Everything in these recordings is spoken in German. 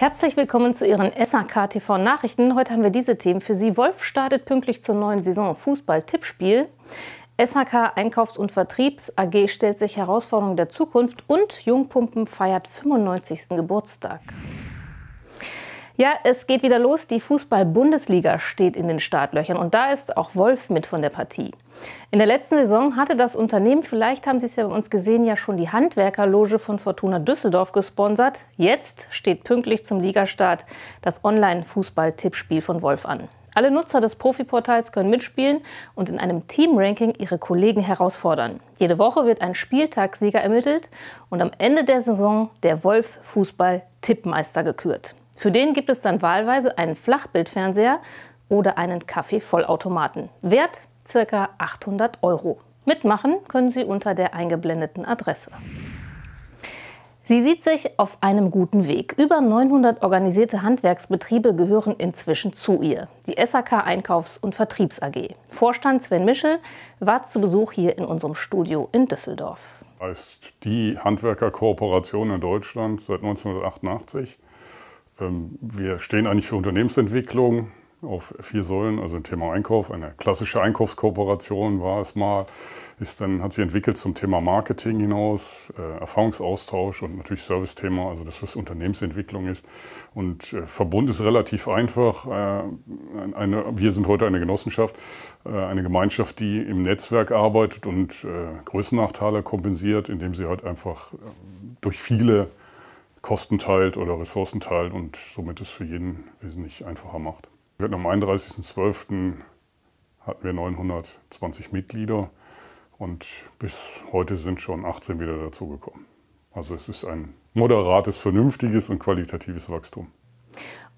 Herzlich willkommen zu Ihren SAK TV Nachrichten. Heute haben wir diese Themen für Sie. Wolf startet pünktlich zur neuen Saison Fußball-Tippspiel. SHK Einkaufs- und Vertriebs AG stellt sich Herausforderungen der Zukunft und Jungpumpen feiert 95. Geburtstag. Ja, es geht wieder los. Die Fußball-Bundesliga steht in den Startlöchern und da ist auch Wolf mit von der Partie. In der letzten Saison hatte das Unternehmen, vielleicht haben Sie es ja bei uns gesehen, ja schon die Handwerkerloge von Fortuna Düsseldorf gesponsert. Jetzt steht pünktlich zum Ligastart das Online-Fußball-Tippspiel von Wolf an. Alle Nutzer des Profiportals können mitspielen und in einem Team-Ranking ihre Kollegen herausfordern. Jede Woche wird ein Spieltagssieger ermittelt und am Ende der Saison der Wolf Fußball Tippmeister gekürt. Für den gibt es dann wahlweise einen Flachbildfernseher oder einen Kaffeevollautomaten. Wert ca. 800 Euro. Mitmachen können Sie unter der eingeblendeten Adresse. Sie sieht sich auf einem guten Weg. Über 900 organisierte Handwerksbetriebe gehören inzwischen zu ihr. Die SAK Einkaufs- und Vertriebs AG. Vorstand Sven Mischel war zu Besuch hier in unserem Studio in Düsseldorf. Das die Handwerkerkooperation in Deutschland seit 1988. Ähm, wir stehen eigentlich für Unternehmensentwicklung, auf vier Säulen, also ein Thema Einkauf, eine klassische Einkaufskooperation war es mal, ist dann, hat sich entwickelt zum Thema Marketing hinaus, äh, Erfahrungsaustausch und natürlich Servicethema, also das, was Unternehmensentwicklung ist. Und äh, Verbund ist relativ einfach. Äh, eine, wir sind heute eine Genossenschaft, äh, eine Gemeinschaft, die im Netzwerk arbeitet und äh, Größennachteile kompensiert, indem sie halt einfach äh, durch viele Kosten teilt oder Ressourcen teilt und somit es für jeden wesentlich einfacher macht. Wir hatten am 31.12. hatten wir 920 Mitglieder und bis heute sind schon 18 wieder dazugekommen. Also es ist ein moderates, vernünftiges und qualitatives Wachstum.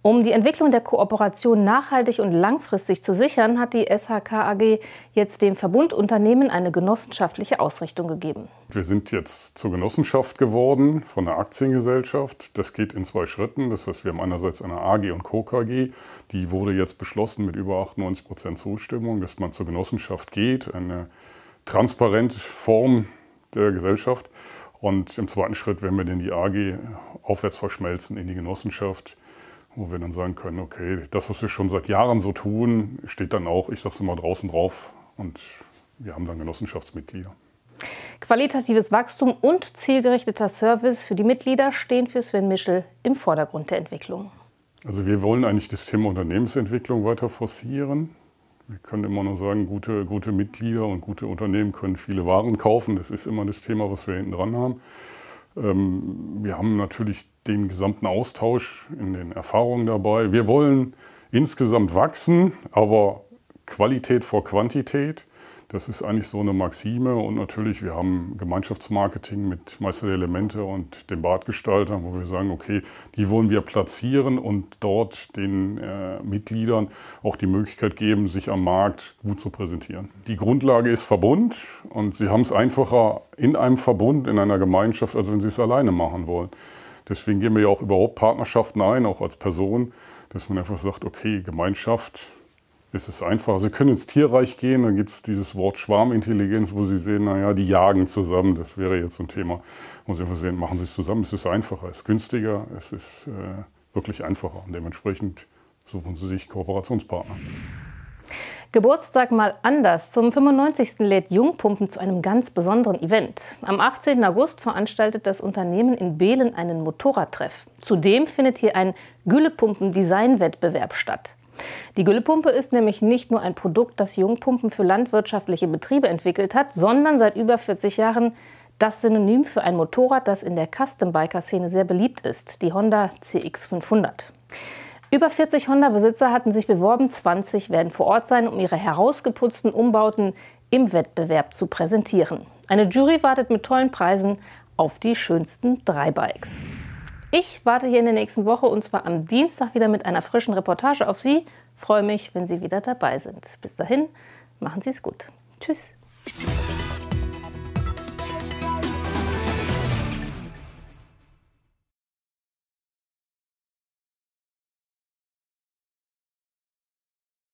Um die Entwicklung der Kooperation nachhaltig und langfristig zu sichern, hat die SHK AG jetzt dem Verbundunternehmen eine genossenschaftliche Ausrichtung gegeben. Wir sind jetzt zur Genossenschaft geworden von der Aktiengesellschaft. Das geht in zwei Schritten. Das heißt, wir haben einerseits eine AG und Co. KG. Die wurde jetzt beschlossen mit über 98 Prozent Zustimmung, dass man zur Genossenschaft geht. Eine transparente Form der Gesellschaft. Und im zweiten Schritt werden wir dann die AG aufwärts verschmelzen in die Genossenschaft wo wir dann sagen können, okay, das, was wir schon seit Jahren so tun, steht dann auch, ich sag's es immer, draußen drauf und wir haben dann Genossenschaftsmitglieder. Qualitatives Wachstum und zielgerichteter Service für die Mitglieder stehen für Sven Michel im Vordergrund der Entwicklung. Also wir wollen eigentlich das Thema Unternehmensentwicklung weiter forcieren. Wir können immer nur sagen, gute, gute Mitglieder und gute Unternehmen können viele Waren kaufen. Das ist immer das Thema, was wir hinten dran haben. Ähm, wir haben natürlich den gesamten Austausch, in den Erfahrungen dabei. Wir wollen insgesamt wachsen, aber Qualität vor Quantität. Das ist eigentlich so eine Maxime und natürlich, wir haben Gemeinschaftsmarketing mit Meister der Elemente und den Badgestaltern, wo wir sagen, okay, die wollen wir platzieren und dort den äh, Mitgliedern auch die Möglichkeit geben, sich am Markt gut zu präsentieren. Die Grundlage ist Verbund und sie haben es einfacher in einem Verbund, in einer Gemeinschaft, als wenn sie es alleine machen wollen. Deswegen gehen wir ja auch überhaupt Partnerschaften ein, auch als Person, dass man einfach sagt, okay, Gemeinschaft ist es einfach. Sie können ins Tierreich gehen, dann gibt es dieses Wort Schwarmintelligenz, wo Sie sehen, naja, die jagen zusammen, das wäre jetzt so ein Thema. Muss einfach sehen, machen Sie es zusammen, es ist einfacher, es ist günstiger, es ist äh, wirklich einfacher und dementsprechend suchen Sie sich Kooperationspartner. Geburtstag mal anders. Zum 95. lädt Jungpumpen zu einem ganz besonderen Event. Am 18. August veranstaltet das Unternehmen in Behlen einen Motorradtreff. Zudem findet hier ein Güllepumpen-Design-Wettbewerb statt. Die Güllepumpe ist nämlich nicht nur ein Produkt, das Jungpumpen für landwirtschaftliche Betriebe entwickelt hat, sondern seit über 40 Jahren das Synonym für ein Motorrad, das in der Custom-Biker-Szene sehr beliebt ist, die Honda CX500. Über 40 Honda-Besitzer hatten sich beworben, 20 werden vor Ort sein, um ihre herausgeputzten Umbauten im Wettbewerb zu präsentieren. Eine Jury wartet mit tollen Preisen auf die schönsten drei Bikes. Ich warte hier in der nächsten Woche und zwar am Dienstag wieder mit einer frischen Reportage auf Sie. Freue mich, wenn Sie wieder dabei sind. Bis dahin, machen Sie es gut. Tschüss.